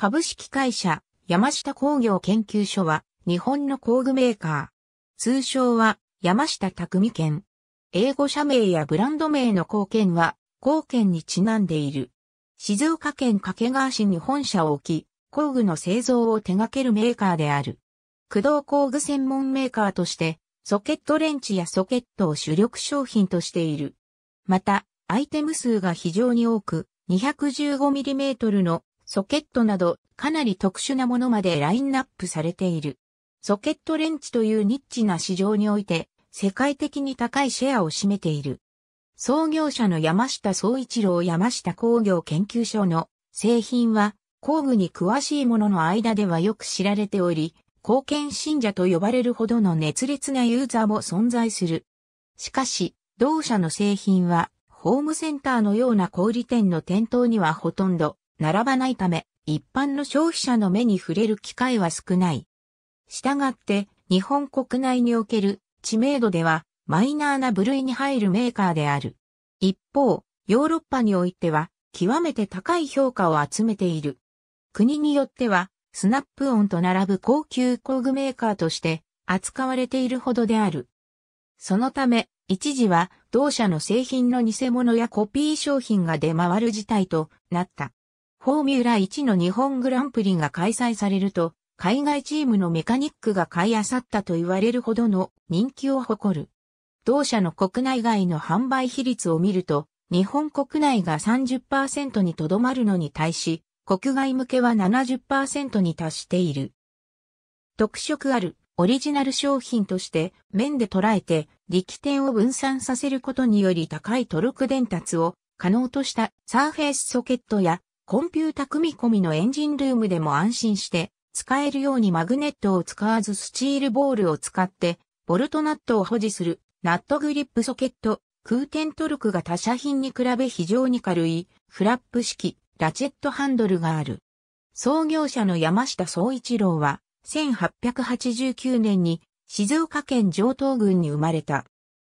株式会社山下工業研究所は日本の工具メーカー。通称は山下匠県。英語社名やブランド名の貢献は貢献にちなんでいる。静岡県掛川市に本社を置き、工具の製造を手掛けるメーカーである。駆動工具専門メーカーとして、ソケットレンチやソケットを主力商品としている。また、アイテム数が非常に多く、215mm のソケットなどかなり特殊なものまでラインナップされている。ソケットレンチというニッチな市場において世界的に高いシェアを占めている。創業者の山下総一郎山下工業研究所の製品は工具に詳しい者の間ではよく知られており、貢献信者と呼ばれるほどの熱烈なユーザーも存在する。しかし、同社の製品は、ホームセンターのような小売店の店頭にはほとんど並ばないため、一般の消費者の目に触れる機会は少ない。したがって、日本国内における知名度ではマイナーな部類に入るメーカーである。一方、ヨーロッパにおいては極めて高い評価を集めている。国によってはスナップオンと並ぶ高級工具メーカーとして扱われているほどである。そのため、一時は同社の製品の偽物やコピー商品が出回る事態となった。フォーミュラ1の日本グランプリが開催されると、海外チームのメカニックが買い漁ったと言われるほどの人気を誇る。同社の国内外の販売比率を見ると、日本国内が30%にとどまるのに対し、国外向けは70%に達している。特色あるオリジナル商品として面で捉えて力点を分散させることにより高いトルク伝達を可能としたサーフェイスソケットやコンピュータ組み込みのエンジンルームでも安心して、使えるようにマグネットを使わずスチールボールを使って、ボルトナットを保持する、ナットグリップソケット、空転トルクが他社品に比べ非常に軽い、フラップ式、ラチェットハンドルがある。創業者の山下総一郎は、1889年に静岡県上東郡に生まれた。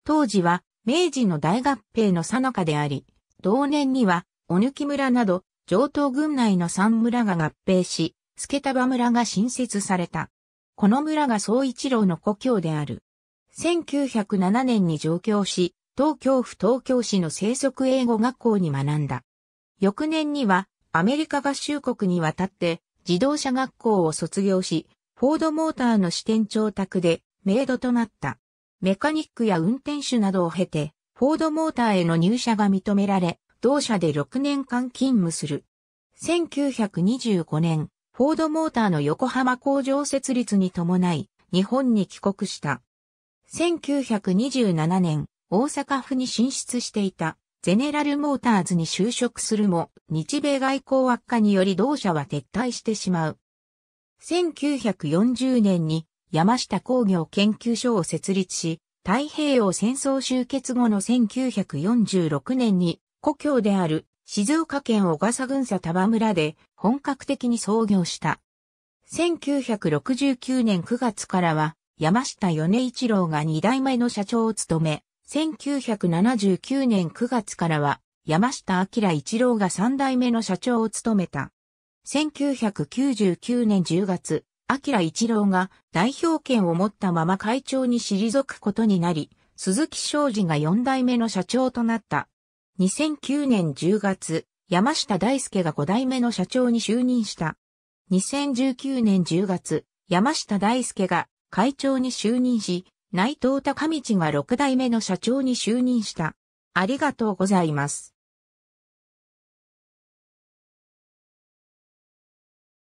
当時は明治の大合併の最中であり、同年には、おぬき村など上東郡内の三村が合併し、助束村が新設された。この村が総一郎の故郷である。1907年に上京し、東京府東京市の生息英語学校に学んだ。翌年には、アメリカ合衆国に渡って、自動車学校を卒業し、フォードモーターの支店長宅で、メイドとなった。メカニックや運転手などを経て、フォードモーターへの入社が認められ、同社で6年間勤務する。1925年、フォードモーターの横浜工場設立に伴い、日本に帰国した。1927年、大阪府に進出していた、ゼネラルモーターズに就職するも、日米外交悪化により同社は撤退してしまう。1940年に山下工業研究所を設立し、太平洋戦争終結後の1946年に故郷である静岡県小笠郡佐多摩村で本格的に創業した。1969年9月からは山下米一郎が2代目の社長を務め、1979年9月からは山下明一郎が3代目の社長を務めた。1999年10月、明一郎が代表権を持ったまま会長に退くことになり、鈴木昌司が4代目の社長となった。2009年10月、山下大輔が5代目の社長に就任した。2019年10月、山下大輔が会長に就任し、内藤高道が6代目の社長に就任した。ありがとうございます。